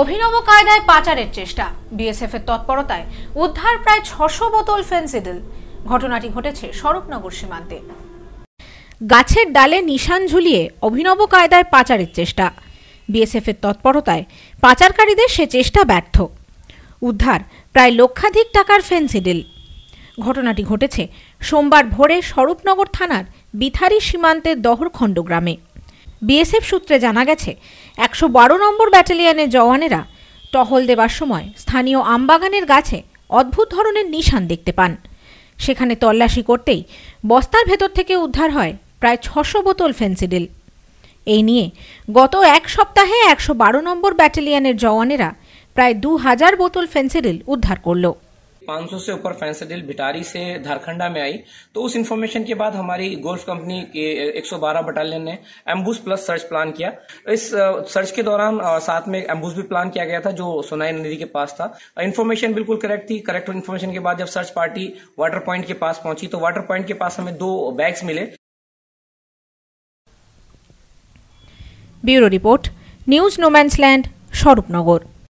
অভিনব কায়দায় পাচারের চেষ্টা বিএসএফ এর তৎপরতায় উদ্ধার প্রায় ছশো বোতল ফেন্সিডিল ঘটনাটি ঘটেছে স্বরূপনগর সীমান্তে গাছের ডালে নিশান ঝুলিয়ে অভিনব কায়দায় পাচারের চেষ্টা বিএসএফের তৎপরতায় পাচারকারীদের সে চেষ্টা ব্যর্থ উদ্ধার প্রায় লক্ষাধিক টাকার ফেন্সিডিল ঘটনাটি ঘটেছে সোমবার ভোরে স্বরূপনগর থানার বিথারি সীমান্তের দহরখণ্ড গ্রামে বিএসএফ সূত্রে জানা গেছে একশো বারো নম্বর ব্যাটালিয়নের জওয়ানেরা টহল দেবার সময় স্থানীয় আমবাগানের গাছে অদ্ভুত ধরনের নিশান দেখতে পান সেখানে তল্লাশি করতেই বস্তার ভেতর থেকে উদ্ধার হয় প্রায় ছশো বোতল ফেন্সিডিল এই নিয়ে গত এক সপ্তাহে একশো বারো নম্বর ব্যাটালিয়নের জওয়ানেরা প্রায় দু হাজার বোতল ফেন্সিডিল উদ্ধার করলো 500 से ऊपर डील भिटारी से धारखंडा में आई तो उस इन्फॉर्मेशन के बाद हमारी गोल्फ कंपनी के 112 बटालियन ने एम्बूस प्लस सर्च प्लान किया इस सर्च के दौरान साथ में एम्बूस भी प्लान किया गया था जो सोनाई नदी के पास था इन्फॉर्मेशन बिल्कुल करेक्ट थी करेक्ट इन्फॉर्मेशन के बाद जब सर्च पार्टी वाटर पॉइंट के पास पहुंची तो वाटर पॉइंट के पास हमें दो बैग्स मिले bureau report news no man's land Swaroopnagar